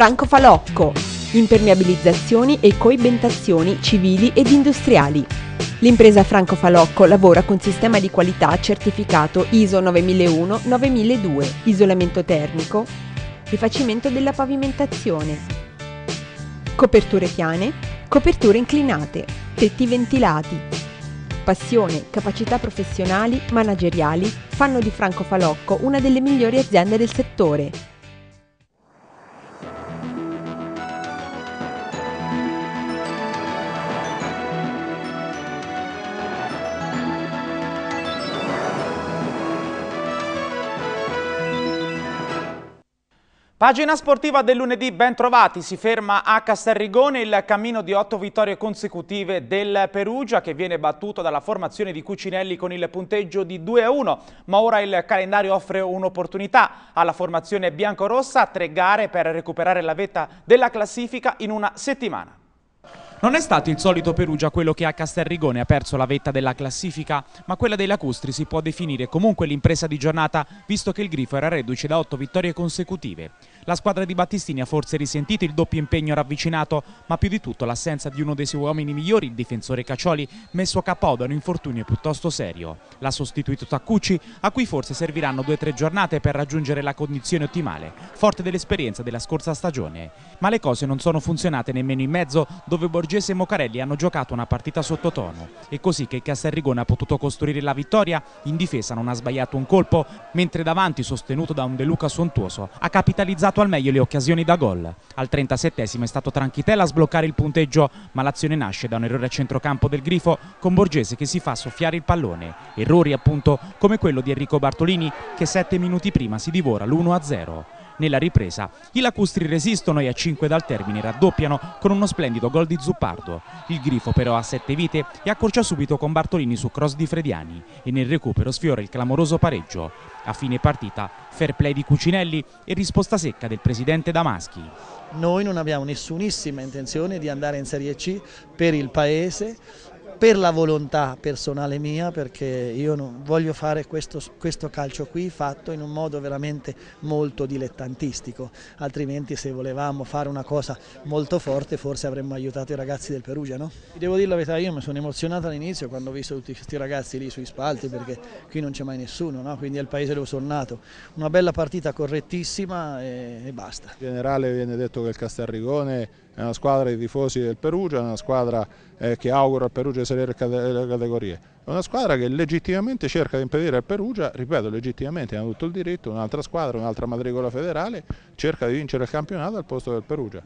Franco Falocco. Impermeabilizzazioni e coibentazioni civili ed industriali. L'impresa Franco Falocco lavora con sistema di qualità certificato ISO 9001-9002, isolamento termico, rifacimento della pavimentazione, coperture piane, coperture inclinate, tetti ventilati, passione, capacità professionali, manageriali fanno di Franco Falocco una delle migliori aziende del settore Pagina sportiva del lunedì, ben trovati, si ferma a Castelrigone il cammino di otto vittorie consecutive del Perugia che viene battuto dalla formazione di Cucinelli con il punteggio di 2-1, ma ora il calendario offre un'opportunità alla formazione biancorossa, tre gare per recuperare la vetta della classifica in una settimana. Non è stato il solito Perugia quello che a Castelrigone ha perso la vetta della classifica, ma quella dei lacustri si può definire comunque l'impresa di giornata, visto che il Grifo era reduce da otto vittorie consecutive. La squadra di Battistini ha forse risentito il doppio impegno ravvicinato, ma più di tutto l'assenza di uno dei suoi uomini migliori, il difensore Caccioli, messo a capo da un infortunio piuttosto serio. L'ha sostituito Taccucci, a cui forse serviranno due o tre giornate per raggiungere la condizione ottimale, forte dell'esperienza della scorsa stagione. Ma le cose non sono funzionate nemmeno in mezzo, dove Borgese e Mocarelli hanno giocato una partita sottotono. È così che Castelrigone ha potuto costruire la vittoria, in difesa non ha sbagliato un colpo, mentre davanti, sostenuto da un De Luca sontuoso, ha capitalizzato sfruttato al meglio le occasioni da gol. Al 37 esimo è stato Tranchitella a sbloccare il punteggio, ma l'azione nasce da un errore a centrocampo del Grifo con Borgese che si fa soffiare il pallone. Errori appunto come quello di Enrico Bartolini che sette minuti prima si divora l'1-0 nella ripresa. I lacustri resistono e a 5 dal termine raddoppiano con uno splendido gol di Zuppardo. Il grifo però ha 7 vite e accorcia subito con Bartolini su cross di Frediani e nel recupero sfiora il clamoroso pareggio. A fine partita fair play di Cucinelli e risposta secca del presidente Damaschi. Noi non abbiamo nessunissima intenzione di andare in Serie C per il Paese per la volontà personale mia perché io voglio fare questo, questo, calcio qui fatto in un modo veramente molto dilettantistico altrimenti se volevamo fare una cosa molto forte forse avremmo aiutato i ragazzi del Perugia no? Devo dire la verità io mi sono emozionato all'inizio quando ho visto tutti questi ragazzi lì sui spalti perché qui non c'è mai nessuno no? quindi è il paese dove sono nato una bella partita correttissima e, e basta. In generale viene detto che il Castelrigone è una squadra di tifosi del Perugia, è una squadra eh, che augura al Perugia di salire eh, le categorie, è una squadra che legittimamente cerca di impedire al Perugia, ripeto legittimamente, ha tutto il diritto, un'altra squadra, un'altra matricola federale, cerca di vincere il campionato al posto del Perugia.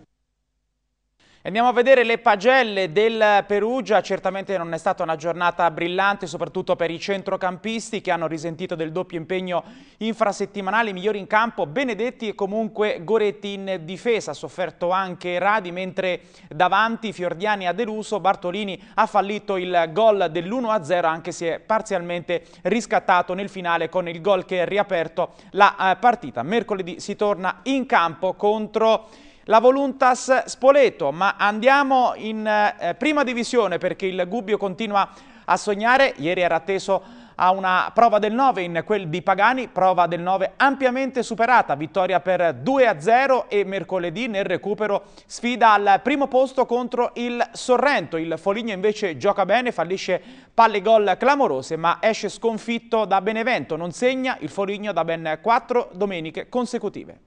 Andiamo a vedere le pagelle del Perugia, certamente non è stata una giornata brillante soprattutto per i centrocampisti che hanno risentito del doppio impegno infrasettimanale, I migliori in campo Benedetti e comunque Goretti in difesa, ha sofferto anche Radi mentre davanti Fiordiani ha deluso, Bartolini ha fallito il gol dell'1-0 anche se è parzialmente riscattato nel finale con il gol che ha riaperto la eh, partita. Mercoledì si torna in campo contro la Voluntas Spoleto, ma andiamo in eh, prima divisione perché il Gubbio continua a sognare, ieri era atteso a una prova del 9 in quel di Pagani, prova del 9 ampiamente superata, vittoria per 2-0 e mercoledì nel recupero sfida al primo posto contro il Sorrento. Il Foligno invece gioca bene, fallisce palle gol clamorose ma esce sconfitto da Benevento, non segna il Foligno da ben 4 domeniche consecutive.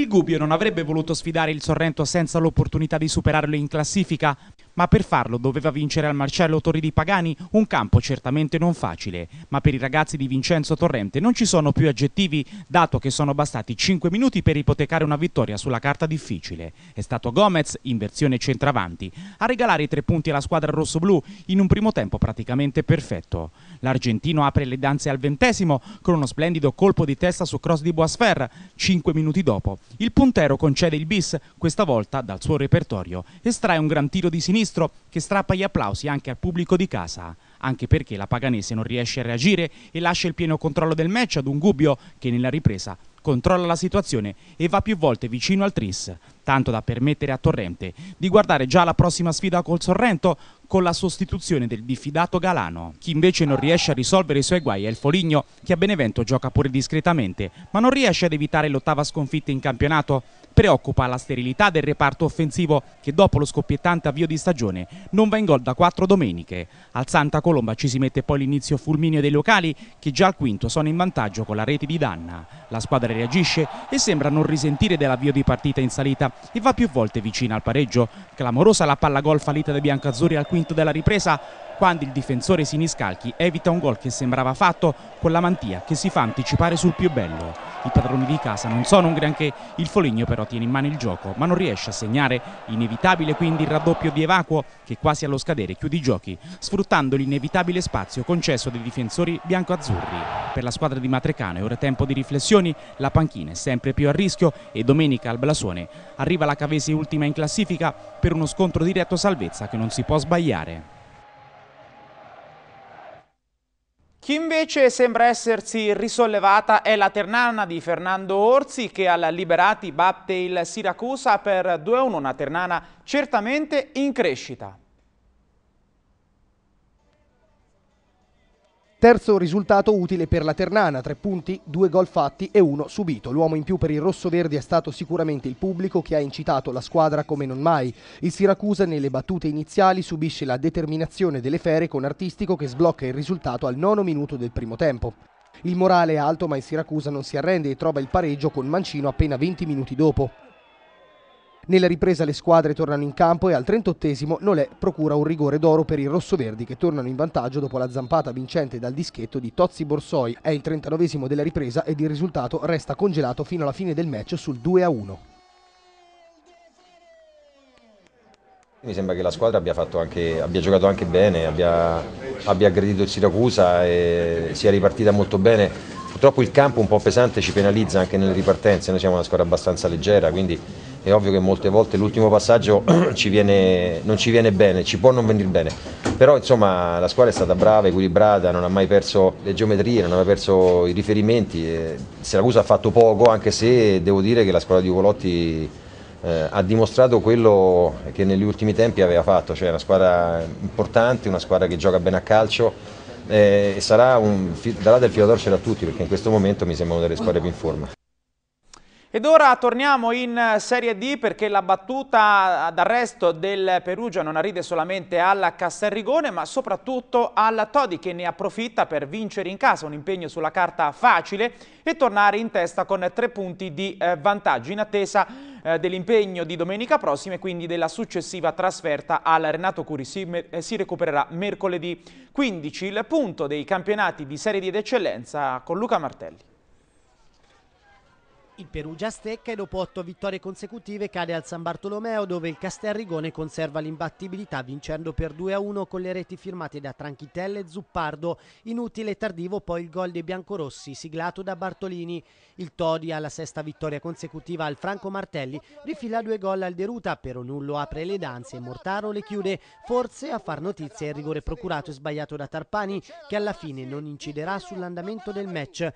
Il Gubbio non avrebbe voluto sfidare il Sorrento senza l'opportunità di superarlo in classifica, ma per farlo doveva vincere al Marcello Torri di Pagani, un campo certamente non facile, ma per i ragazzi di Vincenzo Torrente non ci sono più aggettivi, dato che sono bastati 5 minuti per ipotecare una vittoria sulla carta difficile. È stato Gomez, in versione centravanti, a regalare i tre punti alla squadra rossoblù in un primo tempo praticamente perfetto. L'argentino apre le danze al ventesimo con uno splendido colpo di testa su cross di Boisfer. Cinque minuti dopo, il puntero concede il bis, questa volta dal suo repertorio. Estrae un gran tiro di sinistro che strappa gli applausi anche al pubblico di casa anche perché la Paganese non riesce a reagire e lascia il pieno controllo del match ad un Gubbio che nella ripresa controlla la situazione e va più volte vicino al Tris, tanto da permettere a Torrente di guardare già la prossima sfida col Sorrento con la sostituzione del diffidato Galano. Chi invece non riesce a risolvere i suoi guai è il Foligno, che a Benevento gioca pure discretamente, ma non riesce ad evitare l'ottava sconfitta in campionato Preoccupa la sterilità del reparto offensivo che dopo lo scoppiettante avvio di stagione non va in gol da quattro domeniche. Al Santa Colomba ci si mette poi l'inizio fulmineo dei locali che già al quinto sono in vantaggio con la rete di Danna. La squadra reagisce e sembra non risentire dell'avvio di partita in salita e va più volte vicina al pareggio. Clamorosa la palla gol fallita dai biancazzurri al quinto della ripresa quando il difensore Siniscalchi evita un gol che sembrava fatto con la mantia che si fa anticipare sul più bello. I padroni di casa non sono un granché, il Foligno però tiene in mano il gioco ma non riesce a segnare, inevitabile quindi il raddoppio di Evacuo che quasi allo scadere chiude i giochi sfruttando l'inevitabile spazio concesso dai difensori bianco-azzurri. Per la squadra di Matrecano è ora tempo di riflessioni, la panchina è sempre più a rischio e domenica al Blasone arriva la Cavesi ultima in classifica per uno scontro diretto salvezza che non si può sbagliare. Chi invece sembra essersi risollevata è la Ternana di Fernando Orsi che al Liberati batte il Siracusa per 2-1, una Ternana certamente in crescita. Terzo risultato utile per la Ternana, tre punti, due gol fatti e uno subito. L'uomo in più per il rossoverdi è stato sicuramente il pubblico che ha incitato la squadra come non mai. Il Siracusa nelle battute iniziali subisce la determinazione delle fere con artistico che sblocca il risultato al nono minuto del primo tempo. Il morale è alto ma il Siracusa non si arrende e trova il pareggio con Mancino appena 20 minuti dopo. Nella ripresa le squadre tornano in campo e al 38esimo Nolè procura un rigore d'oro per i rossoverdi che tornano in vantaggio dopo la zampata vincente dal dischetto di Tozzi Borsoi. È il 39esimo della ripresa ed il risultato resta congelato fino alla fine del match sul 2-1. Mi sembra che la squadra abbia, anche, abbia giocato anche bene, abbia, abbia aggredito il Siracusa e sia ripartita molto bene. Purtroppo il campo un po' pesante ci penalizza anche nelle ripartenze, noi siamo una squadra abbastanza leggera, quindi è ovvio che molte volte l'ultimo passaggio ci viene, non ci viene bene, ci può non venire bene, però insomma la squadra è stata brava, equilibrata, non ha mai perso le geometrie, non ha mai perso i riferimenti, Siracusa ha fatto poco anche se devo dire che la squadra di Uvolotti eh, ha dimostrato quello che negli ultimi tempi aveva fatto, cioè una squadra importante, una squadra che gioca bene a calcio. Eh, e sarà un, darà del filo d'orcere a tutti perché in questo momento mi sembrano delle squadre più in forma. Ed ora torniamo in eh, Serie D perché la battuta eh, d'arresto del Perugia non arriva solamente alla Castelrigone ma soprattutto alla Todi che ne approfitta per vincere in casa, un impegno sulla carta facile e tornare in testa con tre punti di eh, vantaggio in attesa dell'impegno di domenica prossima e quindi della successiva trasferta al Renato Curi. Si, si, recupererà mercoledì 15 il punto dei campionati di Serie D d'eccellenza con Luca Martelli. Il Perugia stecca e dopo otto vittorie consecutive cade al San Bartolomeo dove il Castelrigone conserva l'imbattibilità vincendo per 2-1 con le reti firmate da Tranchitelle e Zuppardo. Inutile e tardivo poi il gol dei biancorossi siglato da Bartolini. Il Todi alla sesta vittoria consecutiva al Franco Martelli rifila due gol al Deruta, però nullo apre le danze e Mortaro le chiude. Forse a far notizia il rigore procurato e sbagliato da Tarpani che alla fine non inciderà sull'andamento del match.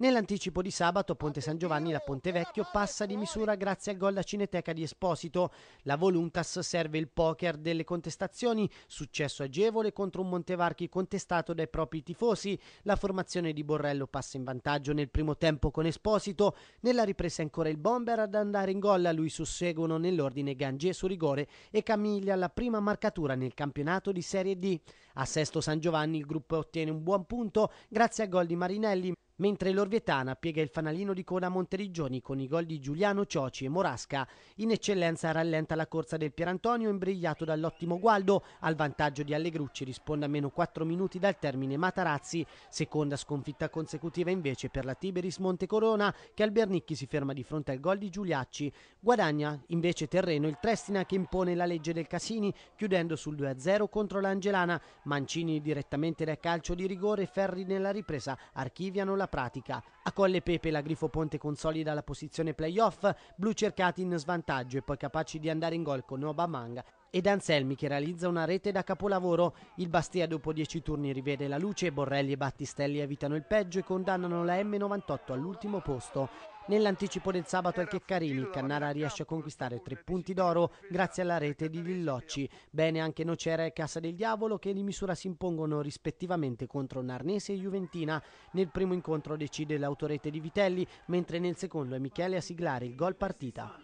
Nell'anticipo di sabato Ponte San Giovanni da Ponte Vecchio passa di misura grazie al gol da Cineteca di Esposito. La Voluntas serve il poker delle contestazioni, successo agevole contro un Montevarchi contestato dai propri tifosi. La formazione di Borrello passa in vantaggio nel primo tempo con Esposito, nella ripresa ancora il bomber ad andare in gol, a lui susseguono nell'ordine Gangier su rigore e Camiglia alla prima marcatura nel campionato di Serie D. A Sesto San Giovanni il gruppo ottiene un buon punto grazie al gol di Marinelli mentre l'Orvietana piega il fanalino di coda a Monteriggioni con i gol di Giuliano Cioci e Morasca. In eccellenza rallenta la corsa del Pierantonio, imbrigliato dall'ottimo Gualdo, al vantaggio di Allegrucci risponde a meno 4 minuti dal termine Matarazzi, seconda sconfitta consecutiva invece per la Tiberis Montecorona che al Bernicchi si ferma di fronte al gol di Giuliacci. Guadagna invece terreno il Trestina che impone la legge del Casini chiudendo sul 2-0 contro l'Angelana, Mancini direttamente da calcio di rigore, Ferri nella ripresa archiviano la pratica. A Colle Pepe la Grifo Ponte consolida la posizione playoff, blu cercati in svantaggio e poi capaci di andare in gol con Obamanga ed Anselmi che realizza una rete da capolavoro. Il Bastia dopo dieci turni rivede la luce, Borrelli e Battistelli evitano il peggio e condannano la M98 all'ultimo posto. Nell'anticipo del sabato al Checcarini, Cannara riesce a conquistare tre punti d'oro grazie alla rete di Lillocci. Bene anche Nocera e Cassa del Diavolo che di misura si impongono rispettivamente contro Narnese e Juventina. Nel primo incontro decide l'autorete di Vitelli, mentre nel secondo è Michele a siglare il gol partita.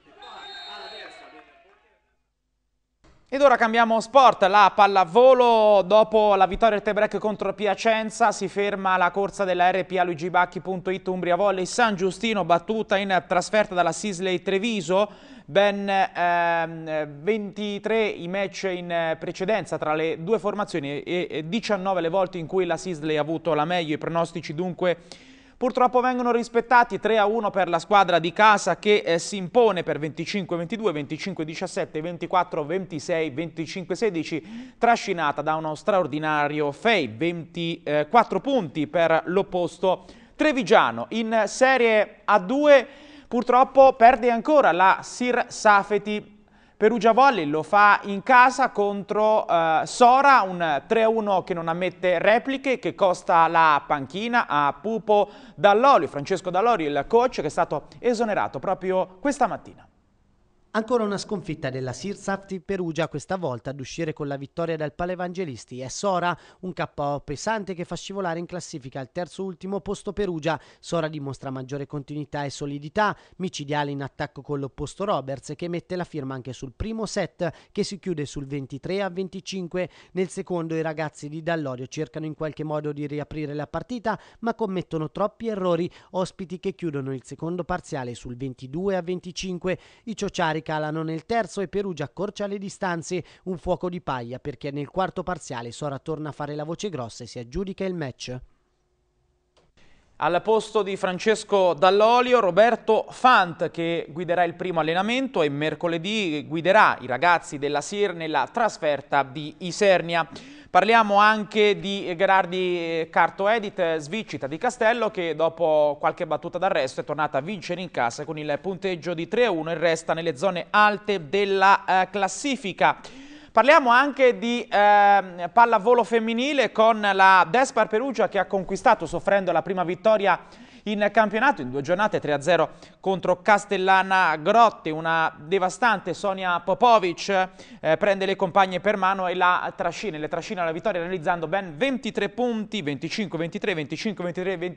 Ed ora cambiamo sport, la pallavolo dopo la vittoria del break contro Piacenza si ferma la corsa della RPA Luigi Bacchi.it Umbria Volley San Giustino battuta in trasferta dalla Sisley Treviso ben eh, 23 i match in precedenza tra le due formazioni e 19 le volte in cui la Sisley ha avuto la meglio i pronostici dunque Purtroppo vengono rispettati 3-1 per la squadra di casa che eh, si impone per 25-22, 25-17, 24-26, 25-16, trascinata da uno straordinario Fei, 24 punti per l'opposto Trevigiano. In Serie A2 purtroppo perde ancora la Sir Safeti Perugia Volley lo fa in casa contro eh, Sora, un 3-1 che non ammette repliche, che costa la panchina a Pupo Dalloli, Francesco Dalloli, il coach che è stato esonerato proprio questa mattina. Ancora una sconfitta della Sirsafti Perugia, questa volta ad uscire con la vittoria dal Palevangelisti. È Sora, un KO pesante che fa scivolare in classifica al terzo ultimo posto Perugia. Sora dimostra maggiore continuità e solidità, micidiale in attacco con l'opposto Roberts che mette la firma anche sul primo set che si chiude sul 23 a 25. Nel secondo i ragazzi di Dallorio cercano in qualche modo di riaprire la partita ma commettono troppi errori, ospiti che chiudono il secondo parziale sul 22 a 25. I Ciociari calano nel terzo e Perugia accorcia le distanze, un fuoco di paglia perché nel quarto parziale Sora torna a fare la voce grossa e si aggiudica il match. Al posto di Francesco Dall'Olio, Roberto Fant che guiderà il primo allenamento e mercoledì guiderà i ragazzi della SIR nella trasferta di Isernia. Parliamo anche di Gerardi eh, Carto Edit, eh, svicita di Castello che dopo qualche battuta d'arresto è tornata a vincere in casa con il punteggio di 3-1 e resta nelle zone alte della eh, classifica. Parliamo anche di eh, pallavolo femminile con la Despar Perugia che ha conquistato soffrendo la prima vittoria in campionato, in due giornate 3-0 contro Castellana Grotte, una devastante Sonia Popovic eh, prende le compagne per mano e la trascina, le trascina alla vittoria realizzando ben 23 punti, 25-23,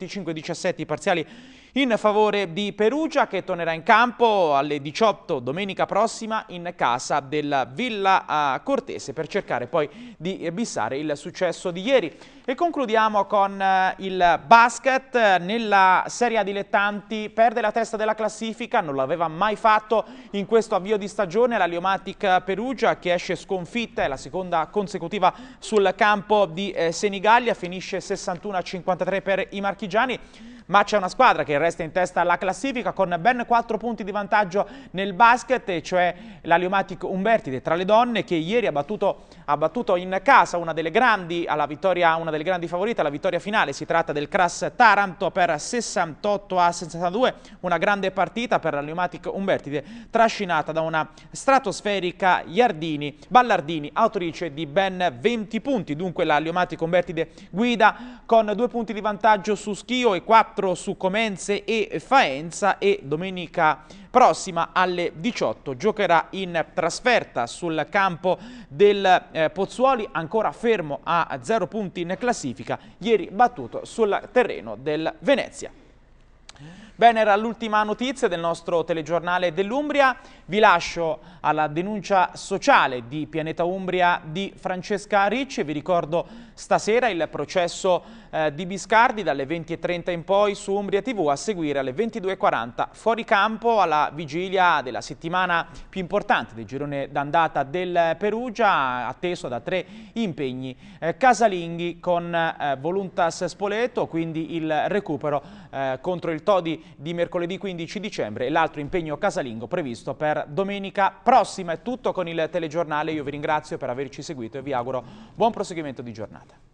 25-23, 25-17 parziali in favore di Perugia che tornerà in campo alle 18 domenica prossima in casa della Villa eh, Cortese per cercare poi di bissare il successo di ieri. E concludiamo con eh, il basket nella Serie A dilettanti perde la testa della classifica, non l'aveva mai fatto in questo avvio di stagione la Liomatic Perugia che esce sconfitta, è la seconda consecutiva sul campo di eh, Senigallia, finisce 61 53 per i marchigiani ma c'è una squadra che resta in testa alla classifica con ben 4 punti di vantaggio nel basket, e cioè l'Aliomatic Umbertide tra le donne che ieri ha battuto, ha battuto in casa una delle, grandi, vittoria, una delle grandi favorite alla vittoria finale, si tratta del Cras Taranto per 68 a 62, una grande partita per l'Aliomatic Umbertide trascinata da una stratosferica Iardini, Ballardini, autrice di ben 20 punti, dunque l'Aliomatic Umbertide guida con due punti di vantaggio su Schio e 4 24 su Comense e Faenza e domenica prossima alle 18 giocherà in trasferta sul campo del eh, Pozzuoli ancora fermo a 0 punti in classifica ieri battuto sul terreno del Venezia. Bene, era l'ultima notizia del nostro telegiornale dell'Umbria. Vi lascio alla denuncia sociale di Pianeta Umbria di Francesca Ricci. Vi ricordo stasera il processo eh, di Biscardi dalle 20.30 in poi su Umbria TV a seguire alle 22.40 fuori campo alla vigilia della settimana più importante del girone d'andata del Perugia, atteso da tre impegni eh, casalinghi con eh, Voluntas Spoleto, quindi il recupero eh, contro il Todi di mercoledì 15 dicembre e l'altro impegno casalingo previsto per domenica prossima. È tutto con il telegiornale, io vi ringrazio per averci seguito e vi auguro buon proseguimento di giornata.